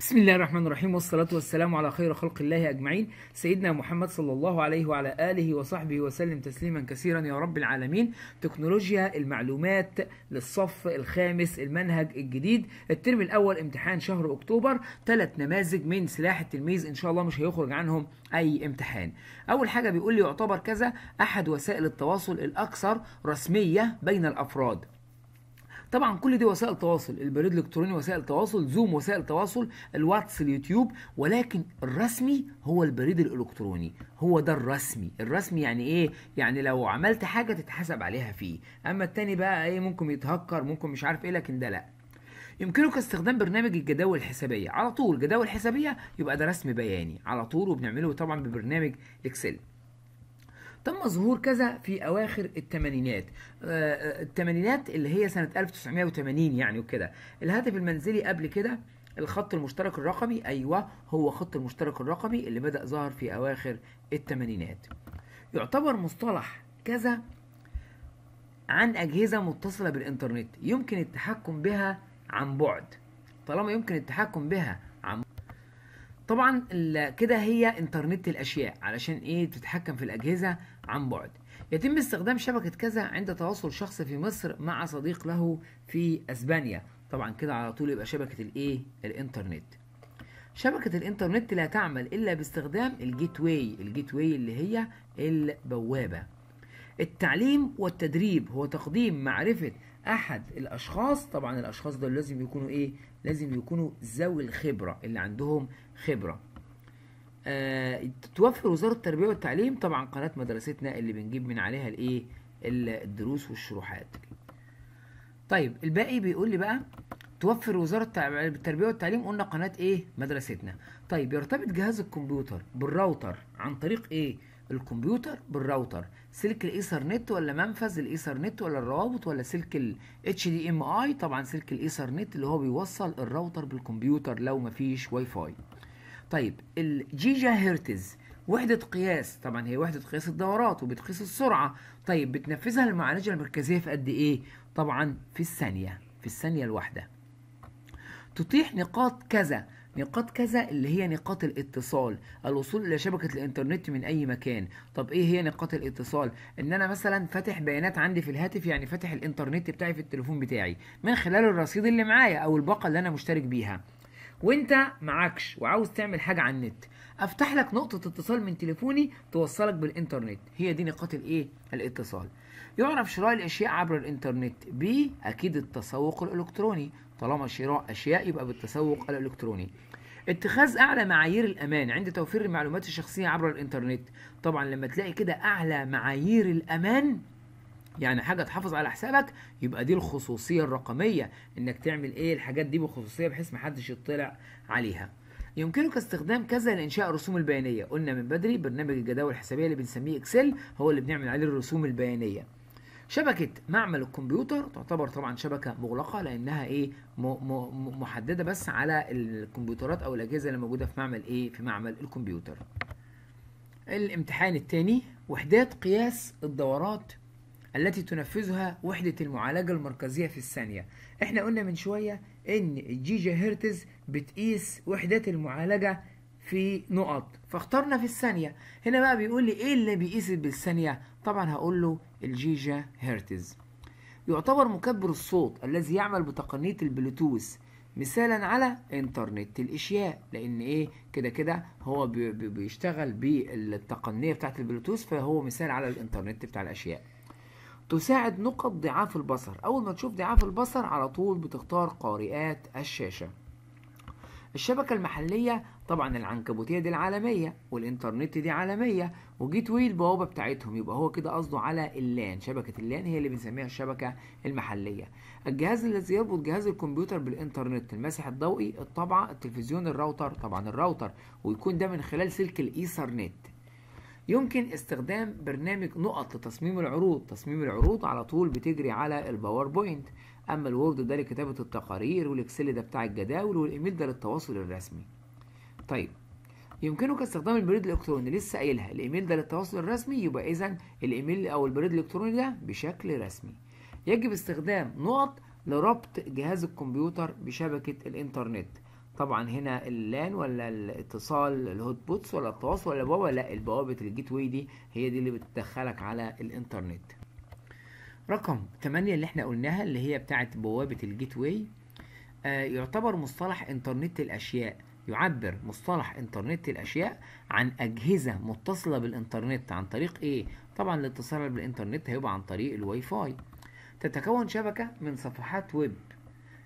بسم الله الرحمن الرحيم والصلاة والسلام على خير خلق الله أجمعين سيدنا محمد صلى الله عليه وعلى آله وصحبه وسلم تسليما كثيرا يا رب العالمين تكنولوجيا المعلومات للصف الخامس المنهج الجديد الترم الأول امتحان شهر أكتوبر ثلاث نماذج من سلاح التلميذ إن شاء الله مش هيخرج عنهم أي امتحان أول حاجة بيقول لي يعتبر كذا أحد وسائل التواصل الأكثر رسمية بين الأفراد طبعا كل دي وسائل تواصل البريد الالكتروني وسائل تواصل زوم وسائل تواصل الواتس اليوتيوب ولكن الرسمي هو البريد الالكتروني هو ده الرسمي الرسمي يعني ايه يعني لو عملت حاجه تتحاسب عليها فيه اما التاني بقى ايه ممكن يتهكر ممكن مش عارف ايه لكن ده لا يمكنك استخدام برنامج الجداول الحسابيه على طول جداول حسابيه يبقى ده رسم بياني على طول وبنعمله طبعا ببرنامج اكسل تم ظهور كذا في اواخر الثمانينات آه، آه، الثمانينات اللي هي سنه 1980 يعني وكده الهاتف المنزلي قبل كده الخط المشترك الرقمي ايوه هو خط المشترك الرقمي اللي بدا ظهر في اواخر الثمانينات يعتبر مصطلح كذا عن اجهزه متصله بالانترنت يمكن التحكم بها عن بعد طالما يمكن التحكم بها عن طبعا كده هي انترنت الاشياء علشان ايه تتحكم في الاجهزه عن بعد يتم استخدام شبكه كذا عند تواصل شخص في مصر مع صديق له في اسبانيا طبعا كده على طول يبقى شبكه الايه الانترنت شبكة الانترنت لا تعمل الا باستخدام الجيت واي الجيت واي اللي هي البوابة التعليم والتدريب هو تقديم معرفة احد الاشخاص طبعا الاشخاص دول لازم يكونوا ايه لازم يكونوا ذوي الخبره اللي عندهم خبره آه توفر وزاره التربيه والتعليم طبعا قناه مدرستنا اللي بنجيب من عليها الايه الدروس والشروحات طيب الباقي بيقول لي بقى توفر وزارة التربية والتعليم قلنا قناة ايه؟ مدرستنا. طيب يرتبط جهاز الكمبيوتر بالراوتر عن طريق ايه؟ الكمبيوتر بالراوتر سلك الايثرنت ولا منفذ الايثرنت ولا الروابط ولا سلك ال HDMI طبعا سلك الايثرنت اللي هو بيوصل الراوتر بالكمبيوتر لو مفيش واي فاي طيب الجيجا هرتز وحدة قياس طبعا هي وحدة قياس الدورات وبتقيس السرعة طيب بتنفذها المعالجة المركزية في قد ايه طبعا في الثانية في الثانية الواحدة تتيح نقاط كذا نقاط كذا اللي هي نقاط الاتصال الوصول الى شبكه الانترنت من اي مكان طب ايه هي نقاط الاتصال ان انا مثلا فاتح بيانات عندي في الهاتف يعني فاتح الانترنت بتاعي في التليفون بتاعي من خلال الرصيد اللي معايا او الباقه اللي انا مشترك بيها وانت معكش وعاوز تعمل حاجه على النت افتح لك نقطه اتصال من تليفوني توصلك بالانترنت هي دي نقاط الايه الاتصال يعرف شراء الاشياء عبر الانترنت ب اكيد التسوق الالكتروني طالما شراء اشياء يبقى بالتسوق الالكتروني اتخاذ اعلى معايير الامان عند توفير المعلومات الشخصيه عبر الانترنت طبعا لما تلاقي كده اعلى معايير الامان يعني حاجه تحافظ على حسابك يبقى دي الخصوصيه الرقميه انك تعمل ايه الحاجات دي بخصوصيه بحيث محدش يطلع عليها يمكنك استخدام كذا لانشاء الرسوم البيانيه قلنا من بدري برنامج الجداول الحسابيه اللي بنسميه اكسل هو اللي بنعمل عليه الرسوم البيانيه شبكة معمل الكمبيوتر تعتبر طبعا شبكة مغلقة لأنها إيه محددة بس على الكمبيوترات أو الأجهزة اللي موجودة في معمل إيه في معمل الكمبيوتر الامتحان الثاني وحدات قياس الدورات التي تنفذها وحدة المعالجة المركزية في الثانية احنا قلنا من شوية ان الجيجا هرتز بتقيس وحدات المعالجة في نقط فاخترنا في الثانية هنا بقى بيقول لي ايه اللي بيقيس بالثانية طبعا هقول له الجيجا هرتز يعتبر مكبر الصوت الذي يعمل بتقنية البلوتوث مثالا على انترنت الاشياء لان ايه كده كده هو بيشتغل بالتقنيه بتاعت البلوتوث فهو مثال على الانترنت بتاع الاشياء تساعد نقط ضعاف البصر اول ما تشوف ضعاف البصر على طول بتختار قارئات الشاشه الشبكة المحلية طبعا العنكبوتية دي العالمية والإنترنت دي عالمية وجيت واي البوابة بتاعتهم يبقى هو كده قصده على اللان شبكة اللان هي اللي بنسميها الشبكة المحلية الجهاز الذي يربط جهاز الكمبيوتر بالإنترنت المسح الضوئي الطابعة التلفزيون الراوتر طبعا الراوتر ويكون ده من خلال سلك الإيثرنت يمكن استخدام برنامج نقط لتصميم العروض تصميم العروض على طول بتجري على الباوربوينت اما الوورد ده لكتابه التقارير والاكسل ده بتاع الجداول والايميل ده للتواصل الرسمي طيب يمكنك استخدام البريد الالكتروني لسه قايلها الايميل ده للتواصل الرسمي يبقى اذا الايميل او البريد الالكتروني ده بشكل رسمي يجب استخدام نقط لربط جهاز الكمبيوتر بشبكه الانترنت طبعا هنا اللان ولا الاتصال الهوت بوتس ولا التواصل ولا بوابه لا البوابه الجيت واي دي هي دي اللي بتدخلك على الانترنت رقم 8 اللي احنا قلناها اللي هي بتاعه بوابه الجيت واي آه يعتبر مصطلح انترنت الاشياء يعبر مصطلح انترنت الاشياء عن اجهزه متصله بالانترنت عن طريق ايه طبعا الاتصال بالانترنت هيبقى عن طريق الواي فاي تتكون شبكه من صفحات ويب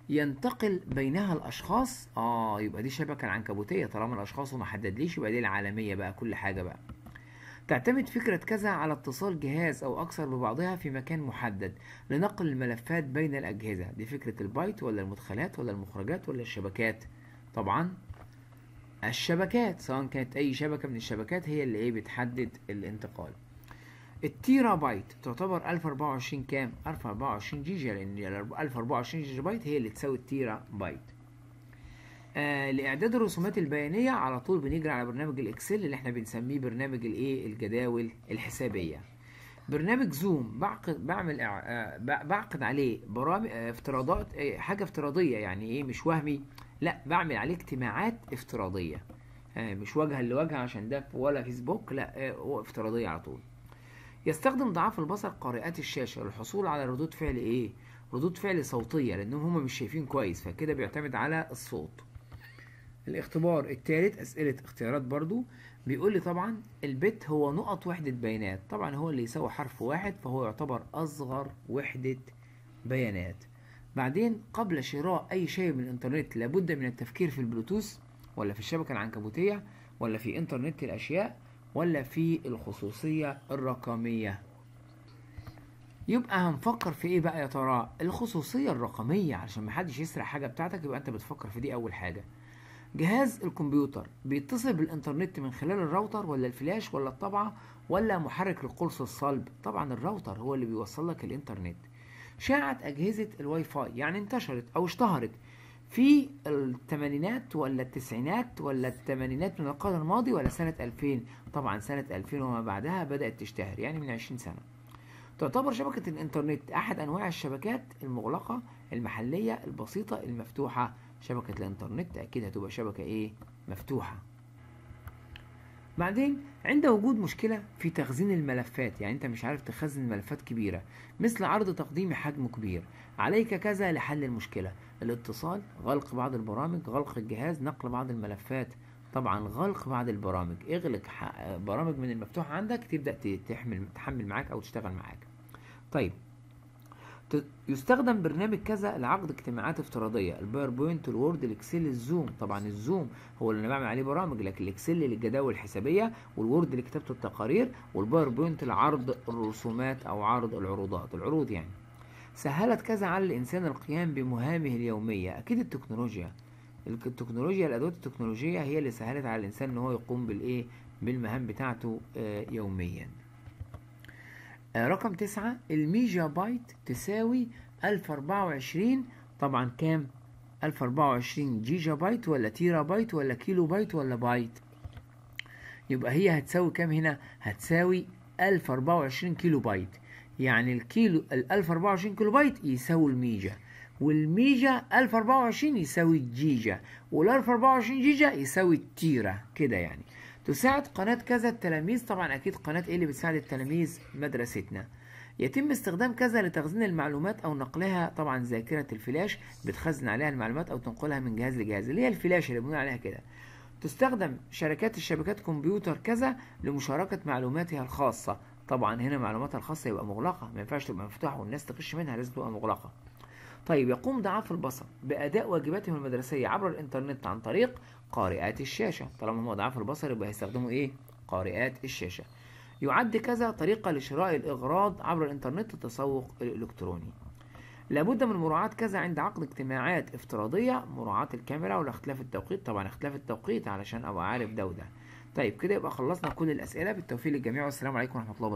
ينتقل بينها الاشخاص اه يبقى دي شبكه العنكبوتيه طالما الاشخاص ما حددليش يبقى دي العالميه بقى كل حاجه بقى تعتمد فكرة كذا على اتصال جهاز أو أكثر ببعضها في مكان محدد لنقل الملفات بين الأجهزة دي فكرة البايت ولا المدخلات ولا المخرجات ولا الشبكات طبعا الشبكات سواء كانت أي شبكة من الشبكات هي اللي إيه بتحدد الانتقال التيرا بايت تعتبر 1024 كام 1024 جيجا لأن 1024 جيجا بايت هي اللي تساوي التيرا بايت آه لاعداد الرسومات البيانيه على طول بنجري على برنامج الاكسل اللي احنا بنسميه برنامج الايه الجداول الحسابيه برنامج زوم بعقد بعمل آه بعقد عليه برامج آه افتراضات آه، حاجه افتراضيه يعني ايه مش وهمي لا بعمل عليه اجتماعات افتراضيه آه، مش واجهه لواجهه عشان ده ولا فيسبوك لا آه، افتراضيه على طول يستخدم ضعاف البصر قارئات الشاشه للحصول على ردود فعل ايه ردود فعل صوتيه لانهم هم مش شايفين كويس فكده بيعتمد على الصوت الاختبار الثالث أسئلة اختيارات برضو بيقول لي طبعا البت هو نقط وحدة بيانات طبعا هو اللي يساوي حرف واحد فهو يعتبر أصغر وحدة بيانات بعدين قبل شراء أي شيء من الإنترنت لابد من التفكير في البلوتوث ولا في الشبكة العنكبوتية ولا في إنترنت الأشياء ولا في الخصوصية الرقمية يبقى هنفكر في ايه بقى يا ترى الخصوصيه الرقميه عشان محدش يسرق حاجه بتاعتك يبقى انت بتفكر في دي اول حاجه جهاز الكمبيوتر بيتصل بالانترنت من خلال الراوتر ولا الفلاش ولا الطابعة ولا محرك القرص الصلب طبعا الراوتر هو اللي بيوصل لك الانترنت شاعت أجهزة الواي فاي يعني انتشرت أو اشتهرت في الثمانينات ولا التسعينات ولا الثمانينات من القرن الماضي ولا سنة 2000 طبعا سنة 2000 وما بعدها بدأت تشتهر يعني من 20 سنة تعتبر شبكة الإنترنت أحد أنواع الشبكات المغلقة المحلية البسيطة المفتوحة شبكة الانترنت أكيد هتبقى شبكة إيه مفتوحة بعدين عند وجود مشكلة في تخزين الملفات يعني أنت مش عارف تخزن ملفات كبيرة مثل عرض تقديمي حجمه كبير عليك كذا لحل المشكلة الاتصال غلق بعض البرامج غلق الجهاز نقل بعض الملفات طبعا غلق بعض البرامج اغلق برامج من المفتوحة عندك تبدأ تحمل تحمل معاك أو تشتغل معاك طيب يستخدم برنامج كذا لعقد اجتماعات افتراضيه الباوربوينت الوورد الاكسل الزوم طبعا الزوم هو اللي انا بعمل عليه برامج لكن الاكسل للجداول الحسابيه والوورد لكتابه التقارير والباوربوينت لعرض الرسومات او عرض العروضات العروض يعني سهلت كذا على الانسان القيام بمهامه اليوميه اكيد التكنولوجيا التكنولوجيا الادوات التكنولوجيه هي اللي سهلت على الانسان ان هو يقوم بالايه بالمهام بتاعته آه، يوميا آه، رقم تسعة الميجا بايت تساوي ألف أربعة وعشرين طبعا كام ألف أربعة وعشرين جيجا بايت ولا تيرا بايت ولا كيلو بايت ولا بايت يبقى هي هتساوي كام هنا هتساوي ألف أربعة وعشرين كيلو بايت يعني الكيلو الألف أربعة وعشرين كيلو بايت يساوي الميجا والميجا 1024 يساوي الجيجا وال 1024 جيجا يساوي التيرا كده يعني تساعد قناة كذا التلاميذ طبعا أكيد قناة إيه اللي بتساعد التلاميذ مدرستنا يتم استخدام كذا لتخزين المعلومات أو نقلها طبعا ذاكرة الفلاش بتخزن عليها المعلومات أو تنقلها من جهاز لجهاز اللي هي الفلاش اللي بنقول عليها كده تستخدم شركات الشبكات كمبيوتر كذا لمشاركة معلوماتها الخاصة طبعا هنا معلوماتها الخاصة يبقى مغلقة ما ينفعش تبقى مفتوحة والناس تخش منها لازم تبقى مغلقة طيب يقوم ضعاف البصر بأداء واجباتهم المدرسية عبر الإنترنت عن طريق قارئات الشاشة طالما هم ضعاف البصر يبقى هيستخدموا إيه؟ قارئات الشاشة يعد كذا طريقة لشراء الإغراض عبر الإنترنت التسوق الإلكتروني لابد من مراعاة كذا عند عقد اجتماعات افتراضية مراعاة الكاميرا والاختلاف التوقيت طبعا اختلاف التوقيت علشان أبقى عارف ده وده طيب كده يبقى خلصنا كل الأسئلة بالتوفيق للجميع والسلام عليكم ورحمة الله وبركاته